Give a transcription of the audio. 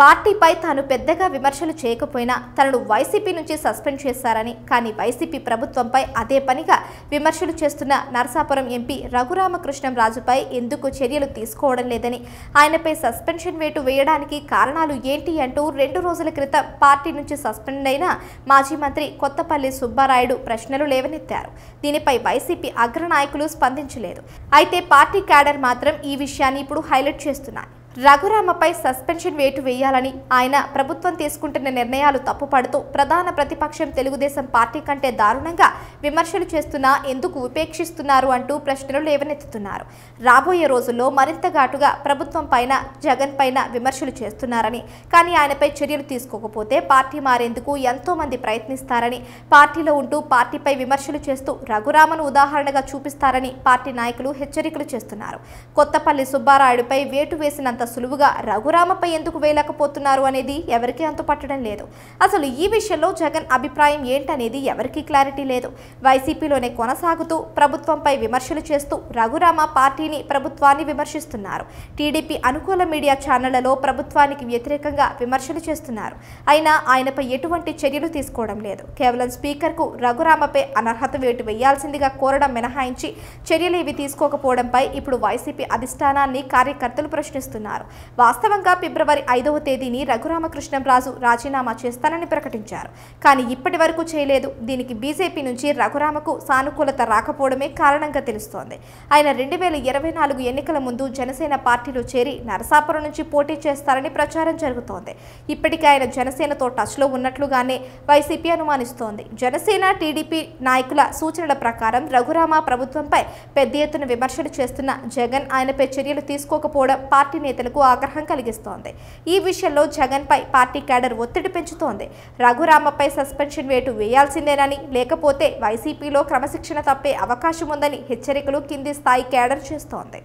పార్టీపై తాను పెద్దగా విమర్శలు చేయకపోయినా తనను వైసీపీ నుంచి సస్పెండ్ చేశారని కానీ వైసీపీ ప్రభుత్వంపై అదే పనిగా విమర్శలు చేస్తున్న నరసాపురం ఎంపీ రఘురామకృష్ణం రాజుపై ఎందుకు చర్యలు తీసుకోవడం లేదని ఆయనపై సస్పెన్షన్ వేటు వేయడానికి కారణాలు ఏంటి అంటూ రెండు రోజుల క్రితం పార్టీ నుంచి సస్పెండ్ అయిన మాజీ మంత్రి కొత్తపల్లి సుబ్బారాయుడు ప్రశ్నలు లేవనెత్తారు దీనిపై వైసీపీ అగ్రనాయకులు స్పందించలేదు అయితే పార్టీ క్యాడర్ మాత్రం ఈ విషయాన్ని ఇప్పుడు హైలైట్ చేస్తున్నారు రఘురామపై సస్పెన్షన్ వేటు వేయాలని ఆయన ప్రభుత్వం తీసుకుంటున్న నిర్ణయాలు తప్పుపడుతూ ప్రధాన ప్రతిపక్షం తెలుగుదేశం పార్టీ కంటే దారుణంగా విమర్శలు చేస్తున్నా ఎందుకు ఉపేక్షిస్తున్నారు అంటూ ప్రశ్నలు లేవనెత్తుతున్నారు రాబోయే రోజుల్లో మరింత ఘాటుగా ప్రభుత్వం పైన జగన్ పైన విమర్శలు చేస్తున్నారని కానీ ఆయనపై చర్యలు తీసుకోకపోతే పార్టీ మారేందుకు ఎంతో మంది ప్రయత్నిస్తారని పార్టీలో ఉంటూ పార్టీపై విమర్శలు చేస్తూ రఘురామను ఉదాహరణగా చూపిస్తారని పార్టీ నాయకులు హెచ్చరికలు చేస్తున్నారు కొత్తపల్లి సుబ్బారాయుడుపై వేటు వేసినంత సులువుగా రఘురామపై ఎందుకు వేయలేకపోతున్నారు అనేది ఎవరికీ పట్టడం లేదు అసలు ఈ విషయంలో జగన్ అభిప్రాయం ఏంటనేది ఎవరికీ క్లారిటీ లేదు వైసీపీలోనే కొనసాగుతూ ప్రభుత్వంపై విమర్శలు చేస్తూ రఘురామ పార్టీని ప్రభుత్వాన్ని విమర్శిస్తున్నారు టీడీపీ అనుకూల మీడియా ఛానళ్లలో ప్రభుత్వానికి వ్యతిరేకంగా విమర్శలు చేస్తున్నారు అయినా ఆయనపై ఎటువంటి చర్యలు తీసుకోవడం లేదు కేవలం స్పీకర్కు రఘురామపై అనర్హత వేటు వేయాల్సిందిగా కోరడం మినహాయించి చర్యలు ఇవి తీసుకోకపోవడంపై ఇప్పుడు వైసీపీ అధిష్టానాన్ని కార్యకర్తలు ప్రశ్నిస్తున్నారు పేర్కొన్నారు వాస్తవంగా ఫిబ్రవరి ఐదవ తేదీని రఘురామకృష్ణంరాజు రాజీనామా చేస్తానని ప్రకటించారు కానీ ఇప్పటి వరకు చేయలేదు దీనికి బీజేపీ నుంచి రఘురామకు సానుకూలత రాకపోవడమే కారణంగా తెలుస్తోంది ఆయన రెండు వేల ఇరవై నాలుగు ఎన్నికల ముందు జనసేన పార్టీలో చేరి నరసాపురం నుంచి పోటీ చేస్తారని ప్రచారం జరుగుతోంది ఇప్పటికే ఆయన జనసేనతో టచ్లో ఉన్నట్లుగానే వైసీపీ అనుమానిస్తోంది జనసేన టీడీపీ నాయకుల సూచనల ప్రకారం రఘురామ ప్రభుత్వంపై పెద్ద ఎత్తున విమర్శలు చేస్తున్న జగన్ ఆయనపై చర్యలు తీసుకోకపోవడం పార్టీ నేతలు ప్రజలకు ఆగ్రహం కలిగిస్తోంది ఈ విషయంలో జగన్పై పార్టీ కేడర్ ఒత్తిడి పెంచుతోంది రఘురామపై సస్పెన్షన్ వేటు వేయాల్సిందేనని లేకపోతే వైసీపీలో క్రమశిక్షణ తప్పే అవకాశం ఉందని హెచ్చరికలు కింది స్థాయి కేడర్ చేస్తోంది